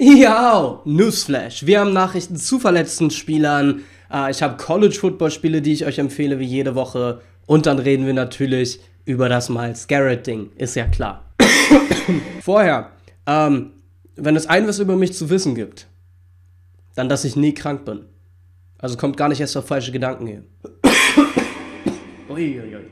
Ja, Newsflash. Wir haben Nachrichten zu verletzten Spielern. Ah, ich habe College-Football-Spiele, die ich euch empfehle, wie jede Woche. Und dann reden wir natürlich über das Miles Garrett-Ding. Ist ja klar. Vorher, ähm, wenn es ein was über mich zu wissen gibt, dann, dass ich nie krank bin. Also kommt gar nicht erst auf falsche Gedanken hier. Uiuiui.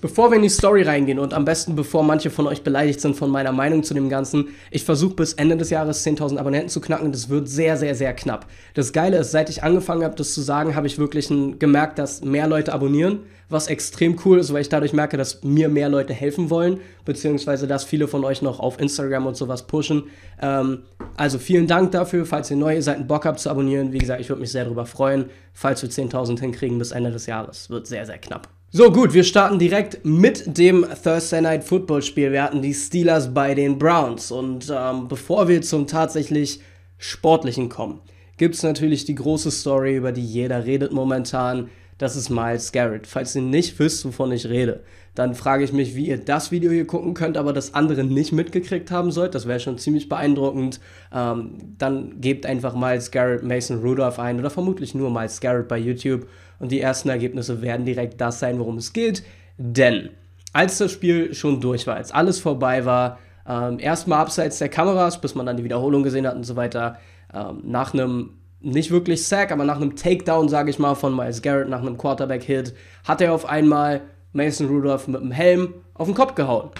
Bevor wir in die Story reingehen und am besten bevor manche von euch beleidigt sind von meiner Meinung zu dem Ganzen, ich versuche bis Ende des Jahres 10.000 Abonnenten zu knacken. Das wird sehr, sehr, sehr knapp. Das Geile ist, seit ich angefangen habe, das zu sagen, habe ich wirklich gemerkt, dass mehr Leute abonnieren, was extrem cool ist, weil ich dadurch merke, dass mir mehr Leute helfen wollen, beziehungsweise dass viele von euch noch auf Instagram und sowas pushen. Ähm, also vielen Dank dafür, falls ihr neu seid, einen Bock habt zu abonnieren. Wie gesagt, ich würde mich sehr darüber freuen, falls wir 10.000 hinkriegen bis Ende des Jahres. Wird sehr, sehr knapp. So gut, wir starten direkt mit dem Thursday Night Football Spiel. Wir hatten die Steelers bei den Browns. Und ähm, bevor wir zum tatsächlich Sportlichen kommen, gibt es natürlich die große Story, über die jeder redet momentan das ist Miles Garrett. Falls ihr nicht wisst, wovon ich rede, dann frage ich mich, wie ihr das Video hier gucken könnt, aber das andere nicht mitgekriegt haben sollt. Das wäre schon ziemlich beeindruckend. Ähm, dann gebt einfach Miles Garrett, Mason Rudolph ein oder vermutlich nur Miles Garrett bei YouTube und die ersten Ergebnisse werden direkt das sein, worum es geht. Denn als das Spiel schon durch war, als alles vorbei war, ähm, erstmal abseits der Kameras, bis man dann die Wiederholung gesehen hat und so weiter, ähm, nach einem nicht wirklich Sack, aber nach einem Takedown, sage ich mal, von Miles Garrett, nach einem Quarterback-Hit, hat er auf einmal Mason Rudolph mit dem Helm auf den Kopf gehauen.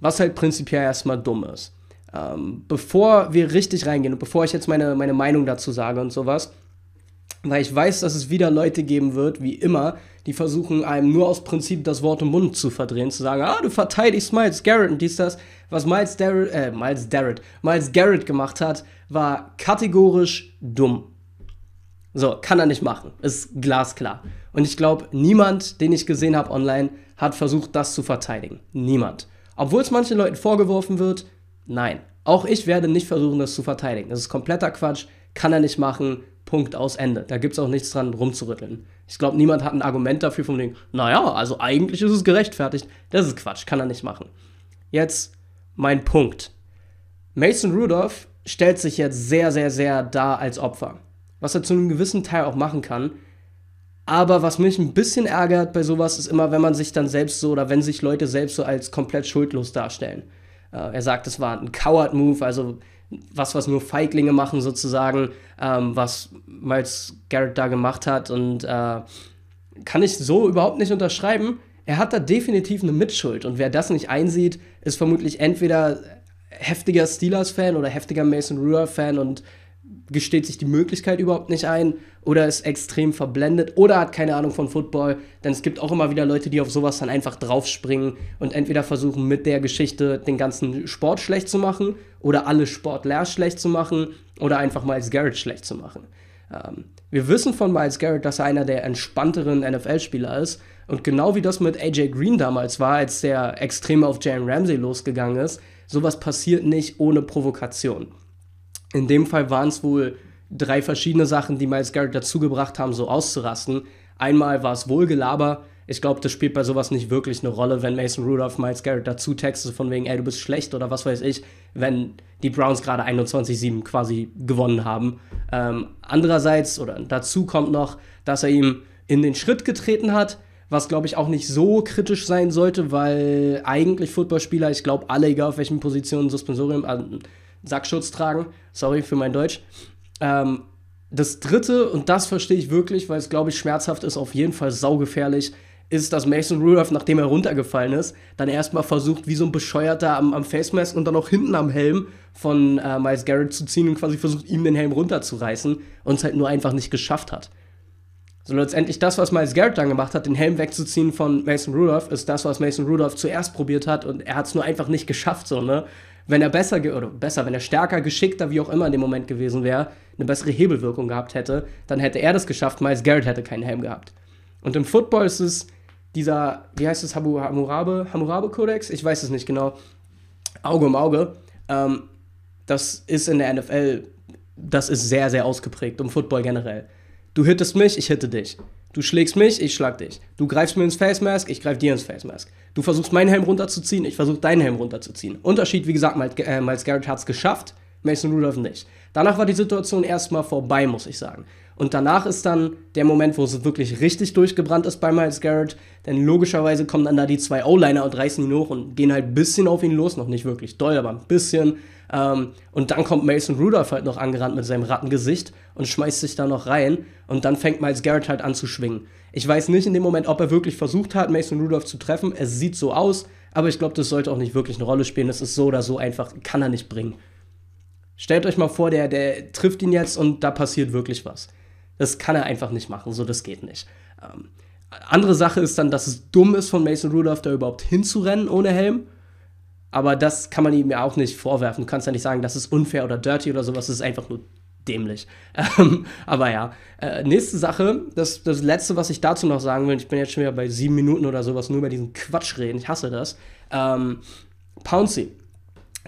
Was halt prinzipiell erstmal dumm ist. Ähm, bevor wir richtig reingehen und bevor ich jetzt meine, meine Meinung dazu sage und sowas, weil ich weiß, dass es wieder Leute geben wird, wie immer, die versuchen einem nur aus Prinzip das Wort im Mund zu verdrehen, zu sagen, ah, du verteidigst Miles Garrett und dies, das. Was Miles Darrett, äh, Miles Darrett, Miles Garrett gemacht hat, war kategorisch dumm. So, kann er nicht machen. Ist glasklar. Und ich glaube, niemand, den ich gesehen habe online, hat versucht, das zu verteidigen. Niemand. Obwohl es manchen Leuten vorgeworfen wird, nein. Auch ich werde nicht versuchen, das zu verteidigen. Das ist kompletter Quatsch, kann er nicht machen, Punkt aus Ende. Da gibt es auch nichts dran rumzurütteln. Ich glaube, niemand hat ein Argument dafür von dem, naja, also eigentlich ist es gerechtfertigt. Das ist Quatsch, kann er nicht machen. Jetzt mein Punkt. Mason Rudolph stellt sich jetzt sehr, sehr, sehr da als Opfer. Was er zu einem gewissen Teil auch machen kann. Aber was mich ein bisschen ärgert bei sowas, ist immer, wenn man sich dann selbst so oder wenn sich Leute selbst so als komplett schuldlos darstellen. Äh, er sagt, es war ein Coward-Move, also was, was nur Feiglinge machen sozusagen, ähm, was Miles Garrett da gemacht hat und äh, kann ich so überhaupt nicht unterschreiben. Er hat da definitiv eine Mitschuld und wer das nicht einsieht, ist vermutlich entweder heftiger Steelers-Fan oder heftiger Mason Rua-Fan und gesteht sich die Möglichkeit überhaupt nicht ein oder ist extrem verblendet oder hat keine Ahnung von Football. Denn es gibt auch immer wieder Leute, die auf sowas dann einfach draufspringen und entweder versuchen, mit der Geschichte den ganzen Sport schlecht zu machen oder alle Sportler schlecht zu machen oder einfach Miles Garrett schlecht zu machen. Ähm, wir wissen von Miles Garrett, dass er einer der entspannteren NFL-Spieler ist. Und genau wie das mit AJ Green damals war, als der extrem auf Jalen Ramsey losgegangen ist, sowas passiert nicht ohne Provokation. In dem Fall waren es wohl drei verschiedene Sachen, die Miles Garrett dazu gebracht haben, so auszurasten. Einmal war es Wohlgelaber. Ich glaube, das spielt bei sowas nicht wirklich eine Rolle, wenn Mason Rudolph Miles Garrett dazu textet, von wegen, ey, du bist schlecht oder was weiß ich, wenn die Browns gerade 21-7 quasi gewonnen haben. Ähm, andererseits, oder dazu kommt noch, dass er ihm in den Schritt getreten hat, was glaube ich auch nicht so kritisch sein sollte, weil eigentlich Footballspieler, ich glaube alle, egal auf welchen Positionen Suspensorium, Sackschutz tragen. Sorry für mein Deutsch. Ähm, das dritte, und das verstehe ich wirklich, weil es, glaube ich, schmerzhaft ist, auf jeden Fall saugefährlich, ist, dass Mason Rudolph, nachdem er runtergefallen ist, dann erstmal versucht, wie so ein Bescheuerter am, am Face und dann auch hinten am Helm von äh, Miles Garrett zu ziehen und quasi versucht, ihm den Helm runterzureißen und es halt nur einfach nicht geschafft hat. So letztendlich das, was Miles Garrett dann gemacht hat, den Helm wegzuziehen von Mason Rudolph, ist das, was Mason Rudolph zuerst probiert hat und er hat es nur einfach nicht geschafft, so, ne? wenn er besser, oder besser, wenn er stärker, geschickter, wie auch immer in dem Moment gewesen wäre, eine bessere Hebelwirkung gehabt hätte, dann hätte er das geschafft. Miles Garrett hätte keinen Helm gehabt. Und im Football ist es dieser, wie heißt es, hammurabe kodex ich weiß es nicht genau. Auge um Auge. Ähm, das ist in der NFL, das ist sehr, sehr ausgeprägt, im Football generell. Du hittest mich, ich hitte dich. Du schlägst mich, ich schlag dich. Du greifst mir ins Face Mask, ich greif dir ins Face Mask. Du versuchst meinen Helm runterzuziehen, ich versuche deinen Helm runterzuziehen. Unterschied, wie gesagt, Miles, äh, Miles Garrett hat es geschafft, Mason Rudolph nicht. Danach war die Situation erstmal vorbei, muss ich sagen. Und danach ist dann der Moment, wo es wirklich richtig durchgebrannt ist bei Miles Garrett. Denn logischerweise kommen dann da die zwei O-Liner und reißen ihn hoch und gehen halt ein bisschen auf ihn los. Noch nicht wirklich doll, aber ein bisschen. Ähm, und dann kommt Mason Rudolph halt noch angerannt mit seinem Rattengesicht und schmeißt sich da noch rein. Und dann fängt Miles Garrett halt an zu schwingen. Ich weiß nicht in dem Moment, ob er wirklich versucht hat, Mason Rudolph zu treffen. Es sieht so aus, aber ich glaube, das sollte auch nicht wirklich eine Rolle spielen. Das ist so oder so einfach, kann er nicht bringen. Stellt euch mal vor, der, der trifft ihn jetzt und da passiert wirklich was das kann er einfach nicht machen, so das geht nicht. Ähm, andere Sache ist dann, dass es dumm ist von Mason Rudolph, da überhaupt hinzurennen ohne Helm. Aber das kann man ihm ja auch nicht vorwerfen. Du kannst ja nicht sagen, das ist unfair oder dirty oder sowas. Das ist einfach nur dämlich. Ähm, aber ja, äh, nächste Sache, das, das Letzte, was ich dazu noch sagen will, ich bin jetzt schon wieder bei sieben Minuten oder sowas, nur über diesen Quatsch reden, ich hasse das. Ähm, Pouncy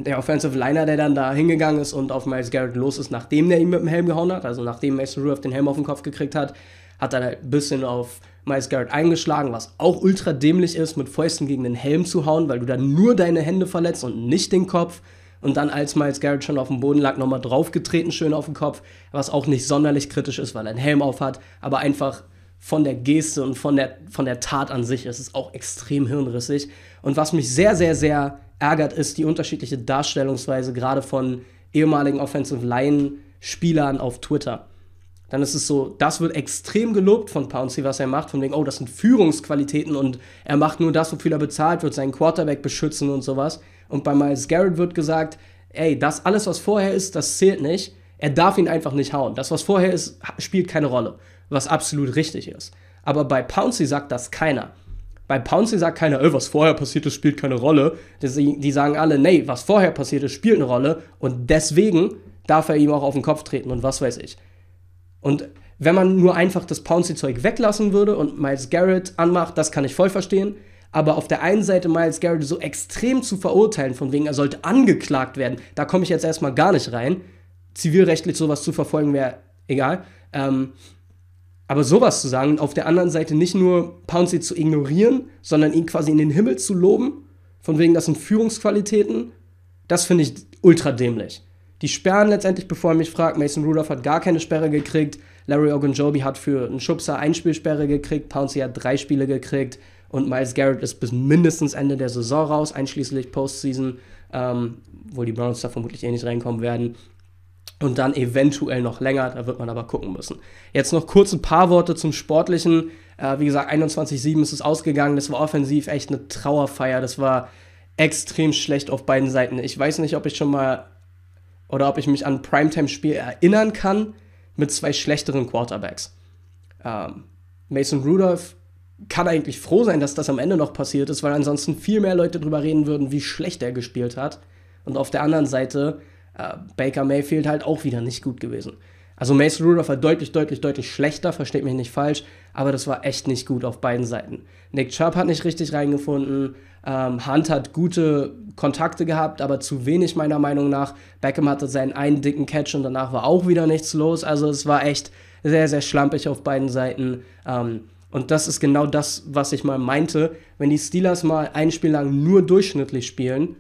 der Offensive Liner, der dann da hingegangen ist und auf Miles Garrett los ist, nachdem der ihm mit dem Helm gehauen hat, also nachdem Mason Rudolph den Helm auf den Kopf gekriegt hat, hat er ein bisschen auf Miles Garrett eingeschlagen, was auch ultra dämlich ist, mit Fäusten gegen den Helm zu hauen, weil du dann nur deine Hände verletzt und nicht den Kopf. Und dann, als Miles Garrett schon auf dem Boden lag, nochmal draufgetreten, schön auf den Kopf, was auch nicht sonderlich kritisch ist, weil er einen Helm auf hat, aber einfach von der Geste und von der, von der Tat an sich ist es auch extrem hirnrissig. Und was mich sehr, sehr, sehr ärgert, ist die unterschiedliche Darstellungsweise gerade von ehemaligen Offensive Line-Spielern auf Twitter. Dann ist es so, das wird extrem gelobt von Pouncy, was er macht, von wegen, oh, das sind Führungsqualitäten und er macht nur das, wofür er bezahlt wird, seinen Quarterback beschützen und sowas. Und bei Miles Garrett wird gesagt, ey, das alles, was vorher ist, das zählt nicht. Er darf ihn einfach nicht hauen. Das, was vorher ist, spielt keine Rolle, was absolut richtig ist. Aber bei Pouncy sagt das keiner. Bei Pouncy sagt keiner, ey, was vorher passiert ist, spielt keine Rolle. Die sagen alle, nee, was vorher passiert ist, spielt eine Rolle. Und deswegen darf er ihm auch auf den Kopf treten und was weiß ich. Und wenn man nur einfach das pouncy zeug weglassen würde und Miles Garrett anmacht, das kann ich voll verstehen. Aber auf der einen Seite Miles Garrett so extrem zu verurteilen, von wegen er sollte angeklagt werden, da komme ich jetzt erstmal gar nicht rein. Zivilrechtlich sowas zu verfolgen wäre egal. Ähm, aber sowas zu sagen auf der anderen Seite nicht nur Pouncy zu ignorieren, sondern ihn quasi in den Himmel zu loben, von wegen, das sind Führungsqualitäten, das finde ich ultra dämlich. Die sperren letztendlich, bevor er mich fragt, Mason Rudolph hat gar keine Sperre gekriegt, Larry Ogunjobi hat für einen Schubser ein Spielsperre gekriegt, Pouncy hat drei Spiele gekriegt und Miles Garrett ist bis mindestens Ende der Saison raus, einschließlich Postseason, ähm, wo die Browns da vermutlich eh nicht reinkommen werden und dann eventuell noch länger, da wird man aber gucken müssen. Jetzt noch kurz ein paar Worte zum Sportlichen. Äh, wie gesagt, 21-7 ist es ausgegangen, das war offensiv echt eine Trauerfeier, das war extrem schlecht auf beiden Seiten. Ich weiß nicht, ob ich schon mal oder ob ich mich an ein Primetime-Spiel erinnern kann mit zwei schlechteren Quarterbacks. Ähm, Mason Rudolph kann eigentlich froh sein, dass das am Ende noch passiert ist, weil ansonsten viel mehr Leute drüber reden würden, wie schlecht er gespielt hat. Und auf der anderen Seite äh, Baker Mayfield halt auch wieder nicht gut gewesen. Also Mason Rudolph war deutlich, deutlich, deutlich schlechter, versteht mich nicht falsch, aber das war echt nicht gut auf beiden Seiten. Nick Chubb hat nicht richtig reingefunden, ähm, Hunt hat gute Kontakte gehabt, aber zu wenig meiner Meinung nach. Beckham hatte seinen einen dicken Catch und danach war auch wieder nichts los. Also es war echt sehr, sehr schlampig auf beiden Seiten. Ähm, und das ist genau das, was ich mal meinte. Wenn die Steelers mal ein Spiel lang nur durchschnittlich spielen,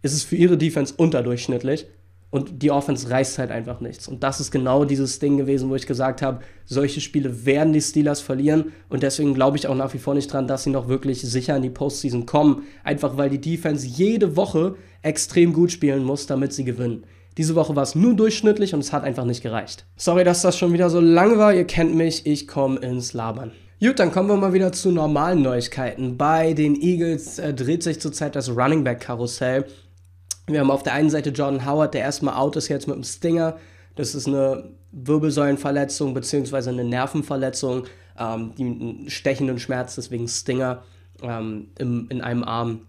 ist es für ihre Defense unterdurchschnittlich. Und die Offense reißt halt einfach nichts. Und das ist genau dieses Ding gewesen, wo ich gesagt habe, solche Spiele werden die Steelers verlieren. Und deswegen glaube ich auch nach wie vor nicht dran, dass sie noch wirklich sicher in die Postseason kommen. Einfach weil die Defense jede Woche extrem gut spielen muss, damit sie gewinnen. Diese Woche war es nur durchschnittlich und es hat einfach nicht gereicht. Sorry, dass das schon wieder so lange war. Ihr kennt mich, ich komme ins Labern. Gut, dann kommen wir mal wieder zu normalen Neuigkeiten. Bei den Eagles äh, dreht sich zurzeit das Running Back Karussell. Wir haben auf der einen Seite Jordan Howard, der erstmal out ist jetzt mit dem Stinger. Das ist eine Wirbelsäulenverletzung beziehungsweise eine Nervenverletzung, ähm, die einen stechenden Schmerz, deswegen Stinger ähm, im, in einem Arm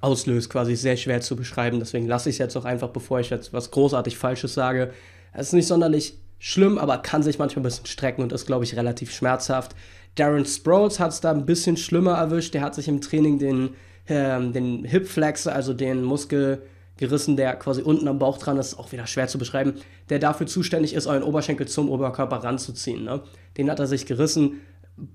auslöst, quasi sehr schwer zu beschreiben. Deswegen lasse ich es jetzt auch einfach, bevor ich jetzt was großartig Falsches sage. Es ist nicht sonderlich schlimm, aber kann sich manchmal ein bisschen strecken und ist, glaube ich, relativ schmerzhaft. Darren Sproles hat es da ein bisschen schlimmer erwischt. Der hat sich im Training den, äh, den Hip Flex, also den Muskel, gerissen, der quasi unten am Bauch dran ist, auch wieder schwer zu beschreiben, der dafür zuständig ist, euren Oberschenkel zum Oberkörper ranzuziehen. Ne? Den hat er sich gerissen.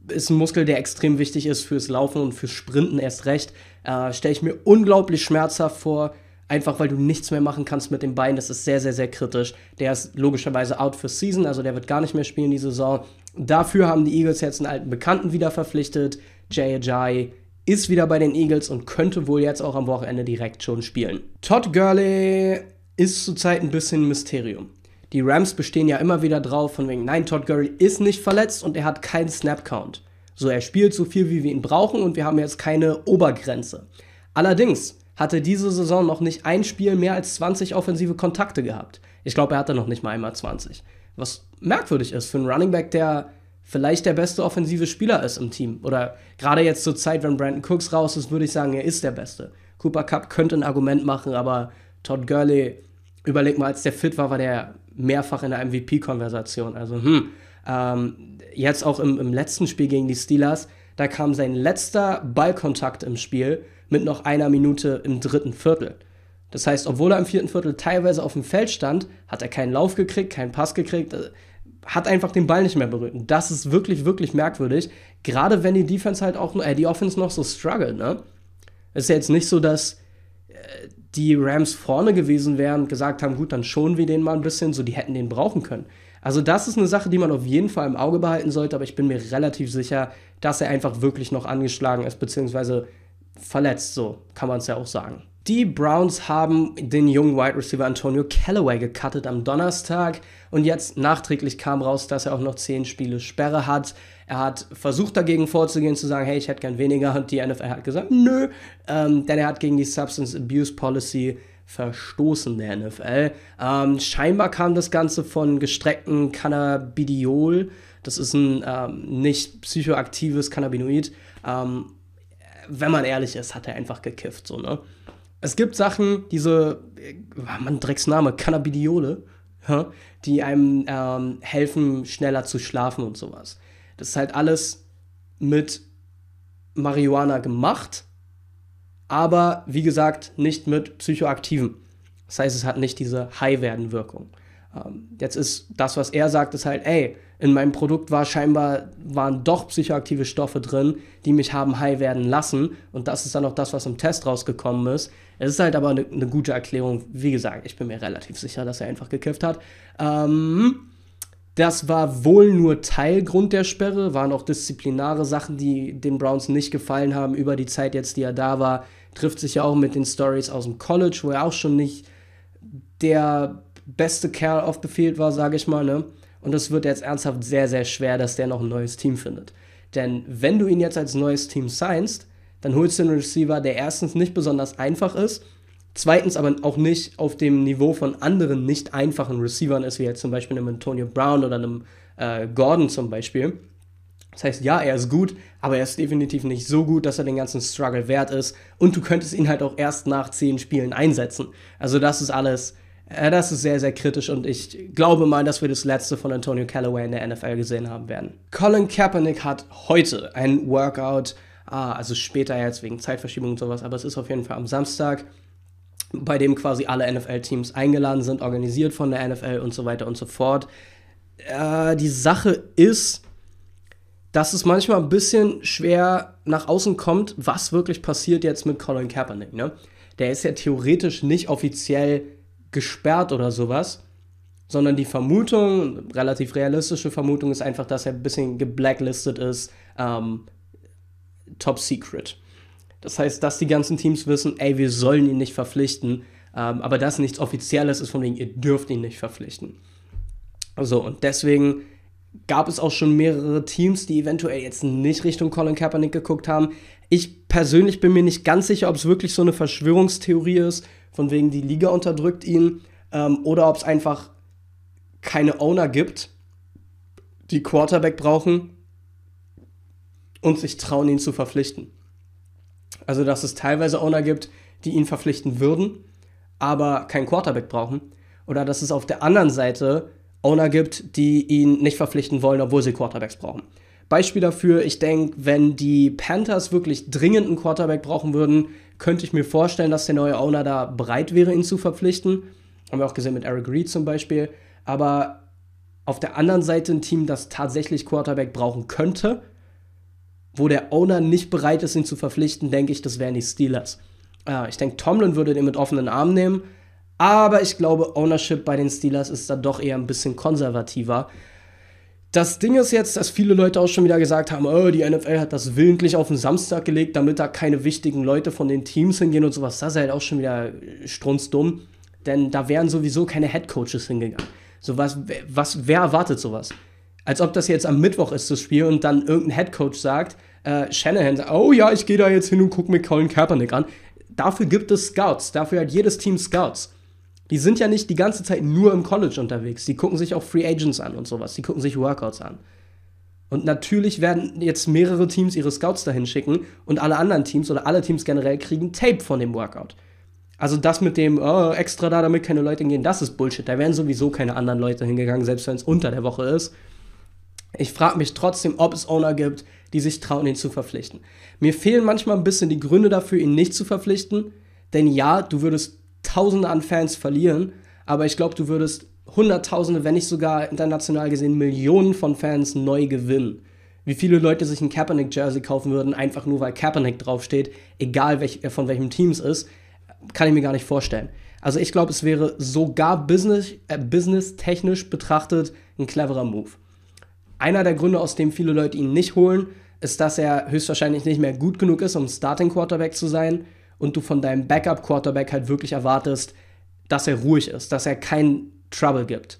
Ist ein Muskel, der extrem wichtig ist fürs Laufen und fürs Sprinten erst recht. Äh, Stelle ich mir unglaublich schmerzhaft vor, einfach weil du nichts mehr machen kannst mit dem Bein. Das ist sehr, sehr, sehr kritisch. Der ist logischerweise out for Season, also der wird gar nicht mehr spielen die Saison. Dafür haben die Eagles jetzt einen alten Bekannten wieder verpflichtet, Jay Ajay ist wieder bei den Eagles und könnte wohl jetzt auch am Wochenende direkt schon spielen. Todd Gurley ist zurzeit ein bisschen ein Mysterium. Die Rams bestehen ja immer wieder drauf, von wegen, nein, Todd Gurley ist nicht verletzt und er hat keinen Snap-Count. So, er spielt so viel, wie wir ihn brauchen und wir haben jetzt keine Obergrenze. Allerdings hatte diese Saison noch nicht ein Spiel mehr als 20 offensive Kontakte gehabt. Ich glaube, er hatte noch nicht mal einmal 20. Was merkwürdig ist für einen Running Back, der vielleicht der beste offensive Spieler ist im Team. Oder gerade jetzt zur Zeit, wenn Brandon Cooks raus ist, würde ich sagen, er ist der Beste. Cooper Cup könnte ein Argument machen, aber Todd Gurley, überleg mal, als der fit war, war der mehrfach in der MVP-Konversation. Also, hm, ähm, jetzt auch im, im letzten Spiel gegen die Steelers, da kam sein letzter Ballkontakt im Spiel mit noch einer Minute im dritten Viertel. Das heißt, obwohl er im vierten Viertel teilweise auf dem Feld stand, hat er keinen Lauf gekriegt, keinen Pass gekriegt hat einfach den Ball nicht mehr berührt. Und das ist wirklich, wirklich merkwürdig. Gerade wenn die Defense halt auch, äh, die Offense noch so struggelt, ne? Es ist ja jetzt nicht so, dass äh, die Rams vorne gewesen wären und gesagt haben, gut, dann schonen wir den mal ein bisschen, so die hätten den brauchen können. Also das ist eine Sache, die man auf jeden Fall im Auge behalten sollte, aber ich bin mir relativ sicher, dass er einfach wirklich noch angeschlagen ist, beziehungsweise verletzt, so kann man es ja auch sagen. Die Browns haben den jungen Wide Receiver Antonio Callaway gecuttet am Donnerstag und jetzt nachträglich kam raus, dass er auch noch 10 Spiele Sperre hat. Er hat versucht dagegen vorzugehen, zu sagen, hey, ich hätte gern weniger und die NFL hat gesagt, nö, ähm, denn er hat gegen die Substance Abuse Policy verstoßen der NFL. Ähm, scheinbar kam das Ganze von gestreckten Cannabidiol, das ist ein ähm, nicht psychoaktives Cannabinoid. Ähm, wenn man ehrlich ist, hat er einfach gekifft, so, ne? es gibt Sachen, diese, ah, man Drecksname, Cannabidiole, die einem ähm, helfen, schneller zu schlafen und sowas. Das ist halt alles mit Marihuana gemacht, aber wie gesagt, nicht mit Psychoaktiven. Das heißt, es hat nicht diese High-Werden-Wirkung. Ähm, jetzt ist das, was er sagt, ist halt, ey, in meinem Produkt war scheinbar, waren doch psychoaktive Stoffe drin, die mich haben high werden lassen. Und das ist dann auch das, was im Test rausgekommen ist. Es ist halt aber eine ne gute Erklärung. Wie gesagt, ich bin mir relativ sicher, dass er einfach gekifft hat. Ähm, das war wohl nur Teilgrund der Sperre, waren auch disziplinare Sachen, die den Browns nicht gefallen haben über die Zeit jetzt, die er da war. Trifft sich ja auch mit den Stories aus dem College, wo er auch schon nicht der beste Kerl auf Befehl war, sage ich mal. Ne? Und es wird jetzt ernsthaft sehr, sehr schwer, dass der noch ein neues Team findet. Denn wenn du ihn jetzt als neues Team signst, dann holst du einen Receiver, der erstens nicht besonders einfach ist, zweitens aber auch nicht auf dem Niveau von anderen nicht einfachen Receivern ist, wie jetzt zum Beispiel einem Antonio Brown oder einem äh, Gordon zum Beispiel. Das heißt, ja, er ist gut, aber er ist definitiv nicht so gut, dass er den ganzen Struggle wert ist. Und du könntest ihn halt auch erst nach zehn Spielen einsetzen. Also das ist alles äh, das ist sehr, sehr kritisch und ich glaube mal, dass wir das letzte von Antonio Callaway in der NFL gesehen haben werden. Colin Kaepernick hat heute ein Workout, ah, also später jetzt wegen Zeitverschiebung und sowas, aber es ist auf jeden Fall am Samstag, bei dem quasi alle NFL-Teams eingeladen sind, organisiert von der NFL und so weiter und so fort. Äh, die Sache ist, dass es manchmal ein bisschen schwer nach außen kommt, was wirklich passiert jetzt mit Colin Kaepernick. Ne? Der ist ja theoretisch nicht offiziell gesperrt oder sowas, sondern die Vermutung, relativ realistische Vermutung, ist einfach, dass er ein bisschen geblacklistet ist, ähm, top secret. Das heißt, dass die ganzen Teams wissen, ey, wir sollen ihn nicht verpflichten, ähm, aber dass nichts Offizielles ist, von wegen, ihr dürft ihn nicht verpflichten. So, und deswegen gab es auch schon mehrere Teams, die eventuell jetzt nicht Richtung Colin Kaepernick geguckt haben, ich persönlich bin mir nicht ganz sicher, ob es wirklich so eine Verschwörungstheorie ist, von wegen die Liga unterdrückt ihn, ähm, oder ob es einfach keine Owner gibt, die Quarterback brauchen und sich trauen, ihn zu verpflichten. Also, dass es teilweise Owner gibt, die ihn verpflichten würden, aber keinen Quarterback brauchen. Oder dass es auf der anderen Seite Owner gibt, die ihn nicht verpflichten wollen, obwohl sie Quarterbacks brauchen. Beispiel dafür, ich denke, wenn die Panthers wirklich dringend einen Quarterback brauchen würden, könnte ich mir vorstellen, dass der neue Owner da bereit wäre, ihn zu verpflichten. Haben wir auch gesehen mit Eric Reed zum Beispiel. Aber auf der anderen Seite ein Team, das tatsächlich Quarterback brauchen könnte, wo der Owner nicht bereit ist, ihn zu verpflichten, denke ich, das wären die Steelers. Äh, ich denke, Tomlin würde den mit offenen Armen nehmen, aber ich glaube, Ownership bei den Steelers ist da doch eher ein bisschen konservativer. Das Ding ist jetzt, dass viele Leute auch schon wieder gesagt haben, oh, die NFL hat das willentlich auf den Samstag gelegt, damit da keine wichtigen Leute von den Teams hingehen und sowas. Das ist halt auch schon wieder äh, strunzdumm, denn da wären sowieso keine Headcoaches hingegangen. So was, was, wer erwartet sowas? Als ob das jetzt am Mittwoch ist, das Spiel, und dann irgendein Headcoach sagt, äh, Shanahan sagt, oh ja, ich gehe da jetzt hin und gucke mir Colin Kaepernick an. Dafür gibt es Scouts, dafür hat jedes Team Scouts. Die sind ja nicht die ganze Zeit nur im College unterwegs. Die gucken sich auch Free Agents an und sowas. Die gucken sich Workouts an. Und natürlich werden jetzt mehrere Teams ihre Scouts dahin schicken und alle anderen Teams oder alle Teams generell kriegen Tape von dem Workout. Also das mit dem oh, extra da, damit keine Leute hingehen, das ist Bullshit. Da wären sowieso keine anderen Leute hingegangen, selbst wenn es unter der Woche ist. Ich frage mich trotzdem, ob es Owner gibt, die sich trauen, ihn zu verpflichten. Mir fehlen manchmal ein bisschen die Gründe dafür, ihn nicht zu verpflichten. Denn ja, du würdest Tausende an Fans verlieren, aber ich glaube, du würdest Hunderttausende, wenn nicht sogar international gesehen Millionen von Fans neu gewinnen. Wie viele Leute sich ein Kaepernick-Jersey kaufen würden, einfach nur weil Kaepernick draufsteht, egal welch, äh, von welchem Team es ist, kann ich mir gar nicht vorstellen. Also ich glaube, es wäre sogar business, äh, business betrachtet ein cleverer Move. Einer der Gründe, aus dem viele Leute ihn nicht holen, ist, dass er höchstwahrscheinlich nicht mehr gut genug ist, um Starting Quarterback zu sein und du von deinem Backup-Quarterback halt wirklich erwartest, dass er ruhig ist, dass er kein Trouble gibt.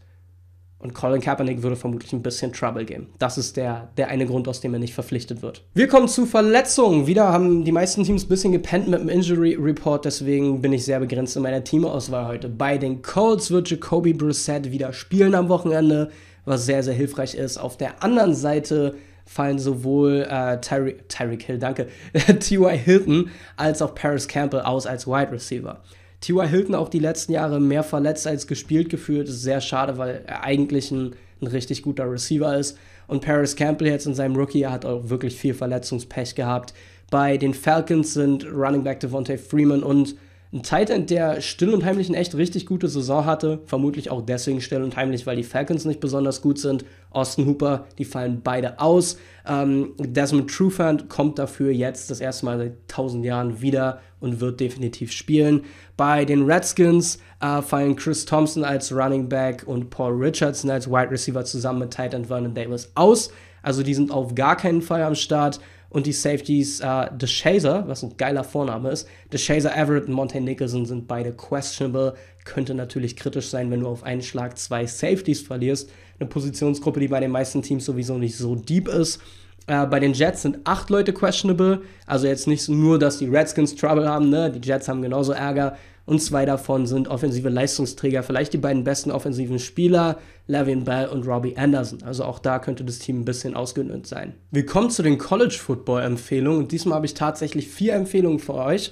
Und Colin Kaepernick würde vermutlich ein bisschen Trouble geben. Das ist der, der eine Grund, aus dem er nicht verpflichtet wird. Wir kommen zu Verletzungen. Wieder haben die meisten Teams ein bisschen gepennt mit dem Injury Report, deswegen bin ich sehr begrenzt in meiner Teamauswahl heute. Bei den Colts wird Jacoby Brissett wieder spielen am Wochenende, was sehr, sehr hilfreich ist. Auf der anderen Seite fallen sowohl äh, Tyre Tyreek Hill, danke, T.Y. Hilton als auch Paris Campbell aus als Wide Receiver. T.Y. Hilton auch die letzten Jahre mehr verletzt als gespielt gefühlt. Das ist sehr schade, weil er eigentlich ein, ein richtig guter Receiver ist. Und Paris Campbell jetzt in seinem rookie hat auch wirklich viel Verletzungspech gehabt. Bei den Falcons sind Running Back Devontae Freeman und ein Titan, der still und heimlich eine echt richtig gute Saison hatte, vermutlich auch deswegen still und heimlich, weil die Falcons nicht besonders gut sind. Austin Hooper, die fallen beide aus. Ähm, Desmond Trufant kommt dafür jetzt das erste Mal seit 1000 Jahren wieder und wird definitiv spielen. Bei den Redskins äh, fallen Chris Thompson als Running Back und Paul Richardson als Wide Receiver zusammen mit Titan Vernon Davis aus. Also die sind auf gar keinen Fall am Start und die Safeties äh, The Chaser, was ein geiler Vorname ist, The Chaser Everett und Monte Nicholson sind beide questionable. Könnte natürlich kritisch sein, wenn du auf einen Schlag zwei Safeties verlierst. Eine Positionsgruppe, die bei den meisten Teams sowieso nicht so deep ist. Äh, bei den Jets sind acht Leute questionable. Also jetzt nicht nur, dass die Redskins Trouble haben, ne? Die Jets haben genauso Ärger und zwei davon sind offensive Leistungsträger, vielleicht die beiden besten offensiven Spieler, Levin Bell und Robbie Anderson. Also auch da könnte das Team ein bisschen ausgedünnt sein. Wir kommen zu den College Football Empfehlungen und diesmal habe ich tatsächlich vier Empfehlungen für euch,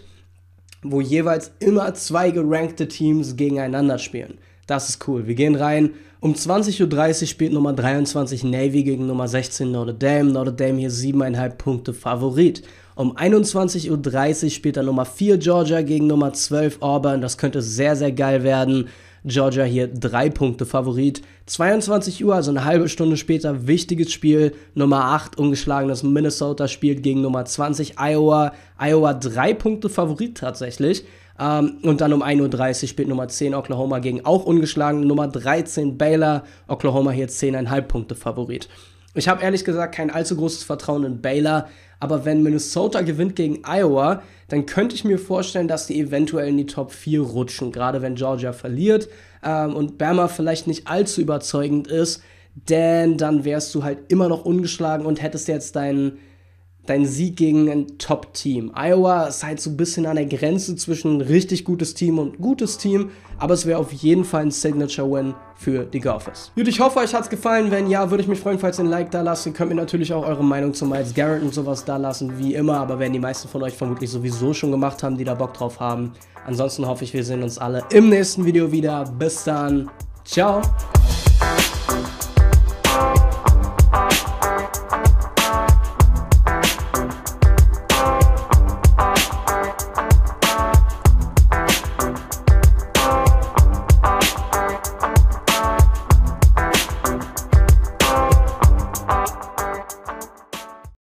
wo jeweils immer zwei gerankte Teams gegeneinander spielen. Das ist cool. Wir gehen rein. Um 20.30 Uhr spielt Nummer 23 Navy gegen Nummer 16 Notre Dame. Notre Dame hier 7,5 Punkte Favorit. Um 21.30 Uhr spielt dann Nummer 4 Georgia gegen Nummer 12 Auburn. Das könnte sehr, sehr geil werden. Georgia hier drei Punkte Favorit. 22 Uhr, also eine halbe Stunde später, wichtiges Spiel. Nummer 8, ungeschlagenes Minnesota spielt gegen Nummer 20 Iowa. Iowa drei Punkte Favorit tatsächlich. Um, ähm, und dann um 1.30 Uhr spielt Nummer 10 Oklahoma gegen auch ungeschlagen Nummer 13 Baylor. Oklahoma hier 10,5 Punkte Favorit. Ich habe ehrlich gesagt kein allzu großes Vertrauen in Baylor, aber wenn Minnesota gewinnt gegen Iowa, dann könnte ich mir vorstellen, dass die eventuell in die Top 4 rutschen, gerade wenn Georgia verliert ähm, und Bama vielleicht nicht allzu überzeugend ist, denn dann wärst du halt immer noch ungeschlagen und hättest jetzt deinen dein Sieg gegen ein Top-Team. Iowa ist halt so ein bisschen an der Grenze zwischen richtig gutes Team und gutes Team, aber es wäre auf jeden Fall ein Signature-Win für die Golfers. Gut, ich hoffe, euch hat es gefallen. Wenn ja, würde ich mich freuen, falls ihr ein Like da lasst. Ihr könnt mir natürlich auch eure Meinung zu Miles Garrett und sowas da lassen, wie immer, aber werden die meisten von euch vermutlich sowieso schon gemacht haben, die da Bock drauf haben. Ansonsten hoffe ich, wir sehen uns alle im nächsten Video wieder. Bis dann. Ciao.